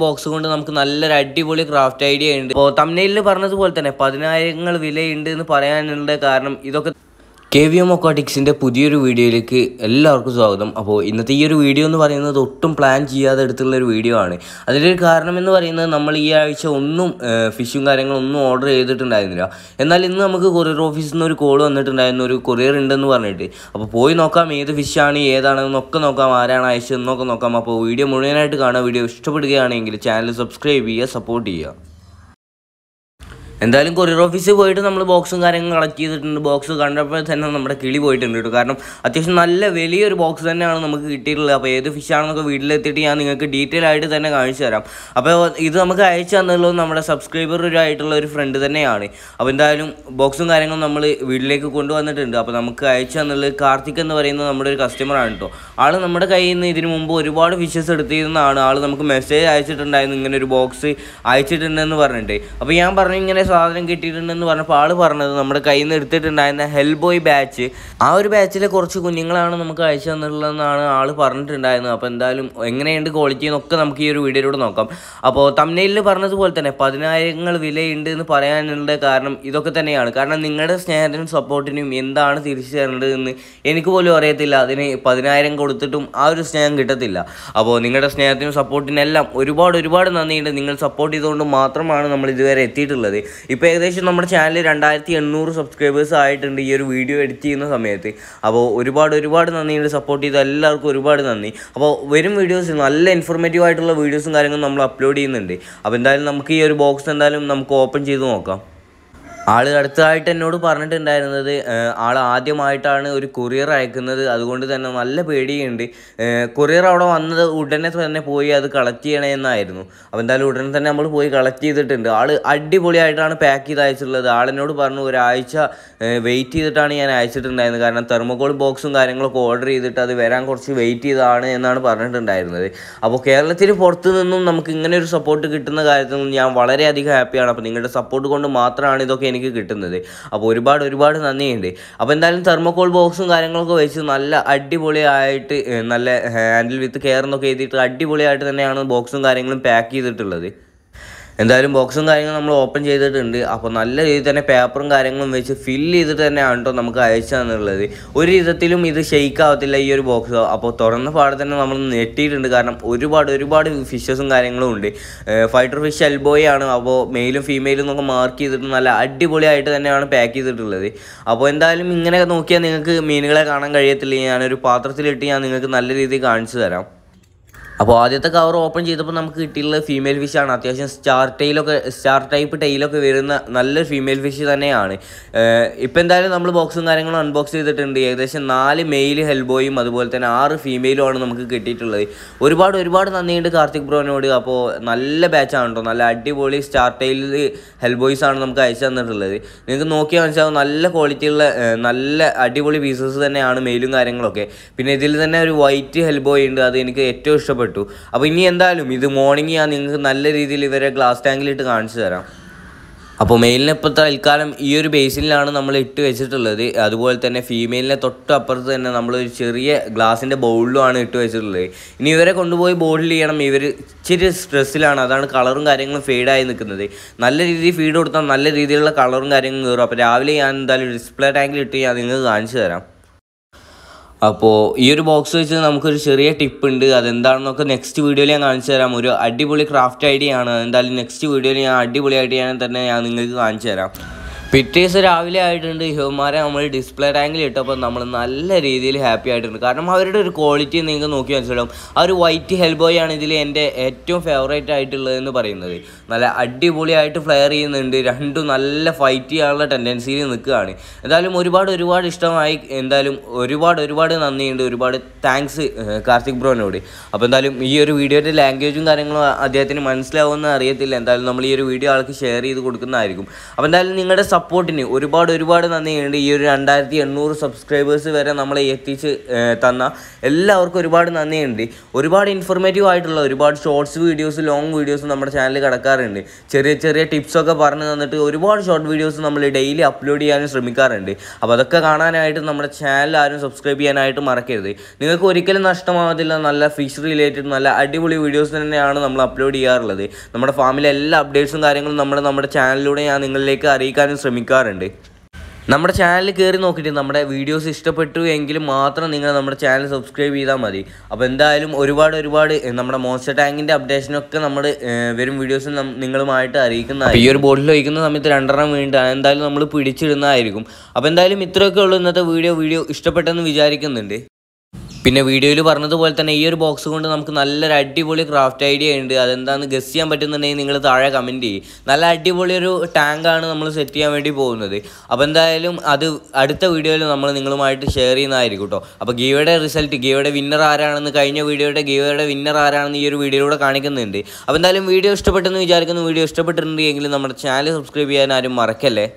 box കൊണ്ട് നമുക്ക് നല്ലൊരു അടിപൊളി ക്രാഫ്റ്റ് ഐഡിയ ഉണ്ട് അപ്പോൾ തമിഴ്നയിലിൽ പറഞ്ഞതുപോലെ തന്നെ പതിനായിരങ്ങൾ വിലയുണ്ട് എന്ന് പറയാനുള്ള കാരണം ഇതൊക്കെ കെ വി എം ഒക്കാട്ടിക്സിൻ്റെ പുതിയൊരു വീഡിയോയിലേക്ക് എല്ലാവർക്കും സ്വാഗതം അപ്പോൾ ഇന്നത്തെ ഈ ഒരു വീഡിയോ എന്ന് പറയുന്നത് ഒട്ടും പ്ലാൻ ചെയ്യാതെ എടുത്തുള്ള ഒരു വീഡിയോ ആണ് അതിൻ്റെ ഒരു കാരണം എന്ന് പറയുന്നത് നമ്മൾ ഈ ആഴ്ച ഒന്നും ഫിഷും കാര്യങ്ങളും ഒന്നും ഓർഡർ ചെയ്തിട്ടുണ്ടായിരുന്നില്ല എന്നാൽ ഇന്ന് നമുക്ക് കൊറിയർ ഓഫീസിൽ നിന്ന് ഒരു കോൾ വന്നിട്ടുണ്ടായിരുന്നു ഒരു കൊറിയർ ഉണ്ടെന്ന് പറഞ്ഞിട്ട് അപ്പോൾ പോയി നോക്കാം ഏത് ഫിഷാണ് ഏതാണെന്നൊക്കെ നോക്കാം ആരാണ് അയച്ചതെന്നൊക്കെ നോക്കാം അപ്പോൾ വീഡിയോ മുഴുവനായിട്ട് കാണാം വീഡിയോ ഇഷ്ടപ്പെടുകയാണെങ്കിൽ ചാനൽ സബ്സ്ക്രൈബ് ചെയ്യുക സപ്പോർട്ട് ചെയ്യുക എന്തായാലും കൊറിയർ ഓഫീസിൽ പോയിട്ട് നമ്മൾ ബോക്സും കാര്യങ്ങളും കളക്ട് ചെയ്തിട്ടുണ്ട് ബോക്സ് കണ്ടപ്പോൾ തന്നെ നമ്മുടെ കിളി പോയിട്ടുണ്ട് കാരണം അത്യാവശ്യം നല്ല വലിയൊരു ബോക്സ് തന്നെയാണ് നമുക്ക് കിട്ടിയിട്ടുള്ളത് അപ്പോൾ ഏത് ഫിഷാണെന്നൊക്കെ വീട്ടിലെത്തിയിട്ട് ഞാൻ നിങ്ങൾക്ക് ഡീറ്റെയിൽ ആയിട്ട് തന്നെ കാണിച്ചു തരാം അപ്പോൾ ഇത് നമുക്ക് അയച്ചു തന്നുള്ളത് നമ്മുടെ സബ്സ്ക്രൈബറായിട്ടുള്ള ഒരു ഫ്രണ്ട് തന്നെയാണ് അപ്പോൾ എന്തായാലും ബോക്സും കാര്യങ്ങളും നമ്മൾ വീട്ടിലേക്ക് കൊണ്ടുവന്നിട്ടുണ്ട് അപ്പോൾ നമുക്ക് അയച്ചു തന്നുള്ളത് കാർത്തിക് എന്ന് പറയുന്ന നമ്മുടെ ഒരു കസ്റ്റമറാണ് കേട്ടോ ആൾ നമ്മുടെ കയ്യിൽ നിന്ന് ഇതിനു മുമ്പ് ഒരുപാട് ഫിഷസ് എടുത്തിരുന്നതാണ് ആൾ നമുക്ക് മെസ്സേജ് അയച്ചിട്ടുണ്ടായിരുന്നു ഇങ്ങനെ ഒരു ബോക്സ് അയച്ചിട്ടുണ്ടെന്ന് പറഞ്ഞിട്ട് അപ്പോൾ ഞാൻ പറഞ്ഞു ഇങ്ങനെ സാധനം കിട്ടിയിട്ടുണ്ടെന്ന് പറഞ്ഞപ്പോൾ ആള് പറഞ്ഞത് നമ്മുടെ കയ്യിൽ നിന്ന് എടുത്തിട്ടുണ്ടായിരുന്ന ബോയ് ബാച്ച് ആ ഒരു ബാച്ചിലെ കുറച്ച് കുഞ്ഞുങ്ങളാണ് നമുക്ക് അയച്ചു തന്നിട്ടുള്ളതെന്നാണ് ആള് പറഞ്ഞിട്ടുണ്ടായിരുന്നത് അപ്പോൾ എന്തായാലും എങ്ങനെയുണ്ട് ക്വാളിറ്റി എന്നൊക്കെ നമുക്ക് ഈ ഒരു വീഡിയോയിലൂടെ നോക്കാം അപ്പോൾ തമ്മിലിൽ പറഞ്ഞതുപോലെ തന്നെ പതിനായിരങ്ങൾ വിലയുണ്ട് എന്ന് പറയാനുള്ള കാരണം ഇതൊക്കെ തന്നെയാണ് കാരണം നിങ്ങളുടെ സ്നേഹത്തിനും സപ്പോർട്ടിനും എന്താണ് തിരിച്ചു തരേണ്ടതെന്ന് എനിക്ക് പോലും അറിയത്തില്ല അതിന് പതിനായിരം കൊടുത്തിട്ടും ആ ഒരു സ്നേഹം കിട്ടത്തില്ല അപ്പോൾ നിങ്ങളുടെ സ്നേഹത്തിനും സപ്പോർട്ടിനെല്ലാം ഒരുപാട് ഒരുപാട് നന്ദിയുണ്ട് നിങ്ങൾ സപ്പോർട്ട് ചെയ്തുകൊണ്ട് മാത്രമാണ് നമ്മൾ ഇതുവരെ എത്തിയിട്ടുള്ളത് ഇപ്പോൾ ഏകദേശം നമ്മുടെ ചാനൽ രണ്ടായിരത്തി എണ്ണൂറ് സബ്സ്ക്രൈബേഴ്സ് ആയിട്ടുണ്ട് ഈ ഒരു വീഡിയോ എഡിറ്റ് ചെയ്യുന്ന സമയത്ത് അപ്പോൾ ഒരുപാട് ഒരുപാട് ഉണ്ട് സപ്പോർട്ട് ചെയ്ത എല്ലാവർക്കും ഒരുപാട് നന്ദി അപ്പോൾ വരും വീഡിയോസ് നല്ല ഇൻഫോർമേറ്റീവ് ആയിട്ടുള്ള വീഡിയോസും കാര്യങ്ങളും നമ്മൾ അപ്ലോഡ് ചെയ്യുന്നുണ്ട് അപ്പോൾ എന്തായാലും നമുക്ക് ഈ ഒരു ബോക്സ് എന്തായാലും നമുക്ക് ഓപ്പൺ ചെയ്ത് നോക്കാം ആൾ അടുത്തതായിട്ട് എന്നോട് പറഞ്ഞിട്ടുണ്ടായിരുന്നത് ആൾ ആദ്യമായിട്ടാണ് ഒരു കൊറിയർ അയക്കുന്നത് അതുകൊണ്ട് തന്നെ നല്ല പേടിയുണ്ട് കൊറിയർ അവിടെ വന്നത് ഉടനെ തന്നെ പോയി അത് കളക്ട് ചെയ്യണേ എന്നായിരുന്നു അപ്പോൾ എന്തായാലും ഉടനെ തന്നെ നമ്മൾ പോയി കളക്ട് ചെയ്തിട്ടുണ്ട് ആൾ അടിപൊളിയായിട്ടാണ് പാക്ക് ചെയ്ത് അയച്ചിട്ടുള്ളത് ആളെന്നോട് പറഞ്ഞു ഒരാഴ്ച വെയിറ്റ് ചെയ്തിട്ടാണ് ഞാൻ അയച്ചിട്ടുണ്ടായിരുന്നത് കാരണം തെർമോകോൾ ബോക്സും കാര്യങ്ങളൊക്കെ ഓർഡർ ചെയ്തിട്ട് അത് വരാൻ കുറച്ച് വെയിറ്റ് ചെയ്താണ് എന്നാണ് പറഞ്ഞിട്ടുണ്ടായിരുന്നത് അപ്പോൾ കേരളത്തിന് പുറത്ത് നിന്നും നമുക്ക് ഇങ്ങനെ ഒരു സപ്പോർട്ട് കിട്ടുന്ന കാര്യത്തിൽ ഞാൻ വളരെയധികം ഹാപ്പിയാണ് അപ്പോൾ നിങ്ങളുടെ സപ്പോർട്ട് കൊണ്ട് മാത്രമാണ് ഇതൊക്കെ എനിക്ക് കിട്ടുന്നത് അപ്പോൾ ഒരുപാട് ഒരുപാട് നന്ദിയുണ്ട് അപ്പോൾ എന്തായാലും തെർമോകോൾ ബോക്സും കാര്യങ്ങളൊക്കെ വെച്ച് നല്ല അടിപൊളിയായിട്ട് നല്ല ഹാൻഡിൽ വിത്ത് കെയർ എന്നൊക്കെ എഴുതിയിട്ട് അടിപൊളിയായിട്ട് തന്നെയാണ് ബോക്സും കാര്യങ്ങളും പാക്ക് ചെയ്തിട്ടുള്ളത് എന്തായാലും ബോക്സും കാര്യങ്ങളും നമ്മൾ ഓപ്പൺ ചെയ്തിട്ടുണ്ട് അപ്പോൾ നല്ല രീതിയിൽ തന്നെ പേപ്പറും കാര്യങ്ങളും വെച്ച് ഫില്ല് ചെയ്തിട്ട് തന്നെയാണ് കേട്ടോ നമുക്ക് അയച്ചതെന്നുള്ളത് ഒരു വിധത്തിലും ഇത് ഷെയ്ക്ക് ആവത്തില്ല ഈ ഒരു ബോക്സ് അപ്പോൾ തുറന്ന പാടെ തന്നെ നമ്മൾ ഞെട്ടിയിട്ടുണ്ട് കാരണം ഒരുപാട് ഒരുപാട് ഫിഷസും കാര്യങ്ങളും ഉണ്ട് ഫൈറ്റർ ഫിഷ് എൽബോയ് ആണ് അപ്പോൾ മെയിലും ഫീമെയിലും എന്നൊക്കെ മാർക്ക് ചെയ്തിട്ട് നല്ല അടിപൊളിയായിട്ട് തന്നെയാണ് പാക്ക് ചെയ്തിട്ടുള്ളത് അപ്പോൾ എന്തായാലും ഇങ്ങനെ നോക്കിയാൽ നിങ്ങൾക്ക് മീനുകളെ കാണാൻ കഴിയത്തില്ല ഞാനൊരു പാത്രത്തിലിട്ട് ഞാൻ നിങ്ങൾക്ക് നല്ല രീതിയിൽ കാണിച്ചു തരാം അപ്പോൾ ആദ്യത്തെ കവർ ഓപ്പൺ ചെയ്തപ്പോൾ നമുക്ക് കിട്ടിയിട്ടുള്ളത് ഫീമെയിൽ ഫിഷാണ് അത്യാവശ്യം സ്റ്റാർ ടൈലൊക്കെ സ്റ്റാർ ടൈപ്പ് ടൈലൊക്കെ വരുന്ന നല്ലൊരു ഫീമെയിൽ ഫിഷ് തന്നെയാണ് ഇപ്പോൾ എന്തായാലും നമ്മൾ ബോക്സും കാര്യങ്ങളും അൺബോക്സ് ചെയ്തിട്ടുണ്ട് ഏകദേശം നാല് മെയിൽ ഹെൽബോയും അതുപോലെ തന്നെ ആറ് ആണ് നമുക്ക് കിട്ടിയിട്ടുള്ളത് ഒരുപാട് ഒരുപാട് നന്ദിയുണ്ട് കാർത്തിക് ബ്രോനോട് അപ്പോൾ നല്ല ബാച്ചാണ് കേട്ടോ നല്ല അടിപൊളി സ്റ്റാർ ടൈൽ ഹെൽബോയ്സ് ആണ് നമുക്ക് അയച്ചു തന്നിട്ടുള്ളത് നിങ്ങൾക്ക് നോക്കിയാൽ മനസ്സിലാവും നല്ല ക്വാളിറ്റിയുള്ള നല്ല അടിപൊളി പീസസ് തന്നെയാണ് മെയിലും കാര്യങ്ങളൊക്കെ പിന്നെ ഇതിൽ തന്നെ ഒരു വൈറ്റ് ഹെൽബോയ് ഉണ്ട് അത് എനിക്ക് ഏറ്റവും ഇഷ്ടപ്പെട്ടു ഇഷ്ടപ്പെട്ടു അപ്പോൾ ഇനി എന്തായാലും ഇത് മോർണിംഗ് ഞാൻ നിങ്ങൾക്ക് നല്ല രീതിയിൽ ഇവരെ ഗ്ലാസ് ടാങ്കിലിട്ട് കാണിച്ചു തരാം അപ്പോൾ മെയിലിനെ ഇപ്പോൾ തൽക്കാലം ഈ ഒരു ബേസിനിലാണ് നമ്മൾ ഇട്ട് വെച്ചിട്ടുള്ളത് അതുപോലെ തന്നെ ഫീമെയിലിനെ തൊട്ട് അപ്പുറത്ത് തന്നെ നമ്മൾ ഒരു ചെറിയ ഗ്ലാസിൻ്റെ ബൗളിലുമാണ് ഇട്ട് വെച്ചിട്ടുള്ളത് ഇനി ഇവരെ കൊണ്ടുപോയി ബോട്ടിൽ ചെയ്യണം ഇവർ ഇച്ചിരി സ്ട്രെസ്സിലാണ് അതാണ് കളറും കാര്യങ്ങളും ഫെയ്ഡായി നിൽക്കുന്നത് നല്ല രീതിയിൽ ഫീഡ് കൊടുത്താൽ നല്ല രീതിയിലുള്ള കളറും കാര്യങ്ങളും കയറും അപ്പോൾ രാവിലെ ഞാൻ എന്തായാലും ഡിസ്പ്ലേ ടാങ്കിൽ ഇട്ട് ഞാൻ നിങ്ങൾക്ക് കാണിച്ചു തരാം അപ്പോൾ ഈ ഒരു ബോക്സ് വെച്ച് നമുക്കൊരു ചെറിയ ടിപ്പ് ഉണ്ട് അതെന്താണെന്നൊക്കെ നെക്സ്റ്റ് വീഡിയോയിൽ ഞാൻ കാണിച്ചു തരാം ഒരു അടിപൊളി ക്രാഫ്റ്റ് ഐഡിയ ആണ് എന്തായാലും നെക്സ്റ്റ് വീഡിയോയിൽ ഞാൻ അടിപൊളി ഐഡിയ തന്നെ ഞാൻ നിങ്ങൾക്ക് കാണിച്ചു തരാം പിറ്റേസ് രാവിലെ ആയിട്ടുണ്ട് ഹ്യൂമാരെ നമ്മൾ ഡിസ്പ്ലേ റാങ്കിൽ ഇട്ടപ്പോൾ നമ്മൾ നല്ല രീതിയിൽ ഹാപ്പി ആയിട്ടുണ്ട് കാരണം അവരുടെ ഒരു ക്വാളിറ്റി നിങ്ങൾക്ക് നോക്കി മനസ്സിലാവും ആ ഒരു വൈറ്റ് ഹെൽബോയ് ആണ് ഇതിൽ എൻ്റെ ഏറ്റവും ഫേവറേറ്റ് ആയിട്ടുള്ളതെന്ന് പറയുന്നത് നല്ല അടിപൊളിയായിട്ട് ഫ്ലെയർ ചെയ്യുന്നുണ്ട് രണ്ടും നല്ല ഫൈറ്റ് ചെയ്യാനുള്ള ടെൻഡൻസിയിൽ നിൽക്കുകയാണ് എന്തായാലും ഒരുപാട് ഒരുപാട് ഇഷ്ടമായി എന്തായാലും ഒരുപാട് ഒരുപാട് നന്ദിയുണ്ട് ഒരുപാട് താങ്ക്സ് കാർത്തിക് ബ്രോനോട് അപ്പോൾ എന്തായാലും ഈ ഒരു വീഡിയോയുടെ ലാംഗ്വേജും കാര്യങ്ങളും അദ്ദേഹത്തിന് മനസ്സിലാവുമെന്ന് അറിയത്തില്ല എന്തായാലും നമ്മൾ ഈ ഒരു വീഡിയോ ആൾക്ക് ഷെയർ ചെയ്ത് കൊടുക്കുന്നതായിരിക്കും അപ്പോൾ എന്തായാലും നിങ്ങളുടെ സപ്പോർട്ടിന് ഒരുപാട് ഒരുപാട് നന്ദിയുണ്ട് ഈ ഒരു രണ്ടായിരത്തി എണ്ണൂറ് സബ്സ്ക്രൈബേഴ്സ് വരെ നമ്മളെ എത്തിച്ച് തന്ന എല്ലാവർക്കും ഒരുപാട് നന്ദിയുണ്ട് ഒരുപാട് ഇൻഫോർമേറ്റീവ് ആയിട്ടുള്ള ഒരുപാട് ഷോർട്സ് വീഡിയോസ് ലോങ് വീഡിയോസ് നമ്മുടെ ചാനലിൽ കിടക്കാറുണ്ട് ചെറിയ ചെറിയ ടിപ്സൊക്കെ പറഞ്ഞു തന്നിട്ട് ഒരുപാട് ഷോർട്ട് വീഡിയോസ് നമ്മൾ ഡെയിലി അപ്ലോഡ് ചെയ്യാനും ശ്രമിക്കാറുണ്ട് അപ്പോൾ അതൊക്കെ കാണാനായിട്ട് നമ്മുടെ ചാനൽ ആരും സബ്സ്ക്രൈബ് ചെയ്യാനായിട്ട് മറക്കരുത് നിങ്ങൾക്ക് ഒരിക്കലും നഷ്ടമാവത്തില്ല നല്ല ഫിഷ് റിലേറ്റഡ് നല്ല അടിപൊളി വീഡിയോസ് തന്നെയാണ് നമ്മൾ അപ്ലോഡ് ചെയ്യാറുള്ളത് നമ്മുടെ ഫാമിലെ എല്ലാ അപ്ഡേറ്റ്സും കാര്യങ്ങളും നമ്മൾ നമ്മുടെ ചാനലിലൂടെ ഞാൻ നിങ്ങളിലേക്ക് അറിയിക്കാനും ശ്രമിക്കും ശ്രമിക്കാറുണ്ട് നമ്മുടെ ചാനൽ കയറി നോക്കിയിട്ട് നമ്മുടെ വീഡിയോസ് ഇഷ്ടപ്പെട്ടു എങ്കിൽ മാത്രം നിങ്ങൾ നമ്മുടെ ചാനൽ സബ്സ്ക്രൈബ് ചെയ്താൽ മതി അപ്പോൾ എന്തായാലും ഒരുപാട് ഒരുപാട് നമ്മുടെ മോസ്റ്റർ ടാങ്കിൻ്റെ അപ്ഡേഷനൊക്കെ നമ്മൾ വരും വീഡിയോസ് നിങ്ങളുമായിട്ട് അറിയിക്കുന്ന ഈ ഒരു ബോട്ടിൽ ഒഴിക്കുന്ന സമയത്ത് രണ്ടെണ്ണം വീണ്ടും എന്തായാലും നമ്മൾ പിടിച്ചിടുന്നതായിരിക്കും അപ്പോൾ എന്തായാലും ഇത്രയൊക്കെ ഉള്ളൂ ഇന്നത്തെ വീഡിയോ വീഡിയോ ഇഷ്ടപ്പെട്ടെന്ന് വിചാരിക്കുന്നുണ്ട് പിന്നെ വീഡിയോയിൽ പറഞ്ഞതുപോലെ തന്നെ ഈ ഒരു ബോക്സ് കൊണ്ട് നമുക്ക് നല്ലൊരു അടിപൊളി ക്രാഫ്റ്റ് ഐഡിയ ഉണ്ട് അതെന്താണെന്ന് ഗസ് ചെയ്യാൻ പറ്റുന്നുണ്ടെങ്കിൽ നിങ്ങൾ താഴെ കമൻറ്റ് ചെയ്യും നല്ല അടിപൊളി ഒരു ടാങ്കാണ് നമ്മൾ സെറ്റ് ചെയ്യാൻ വേണ്ടി പോകുന്നത് അപ്പോൾ എന്തായാലും അത് അടുത്ത വീഡിയോയിൽ നമ്മൾ നിങ്ങളുമായിട്ട് ഷെയർ ചെയ്യുന്നതായിരിക്കും കേട്ടോ അപ്പോൾ ഗീവയുടെ റിസൾട്ട് ഗീവയുടെ വിന്നർ ആരാണെന്ന് കഴിഞ്ഞ വീഡിയോയുടെ ഗീവയുടെ വിന്നർ ആരാണെന്ന് ഈ ഒരു വീഡിയോയിലൂടെ കാണിക്കുന്നുണ്ട് അപ്പോൾ എന്തായാലും വീഡിയോ ഇഷ്ടപ്പെട്ടെന്ന് വിചാരിക്കുന്നു വീഡിയോ ഇഷ്ടപ്പെട്ടിട്ടുണ്ടെങ്കിൽ നമ്മുടെ ചാനൽ സബ്സ്ക്രൈബ് ചെയ്യാൻ ആരും മറക്കല്ലേ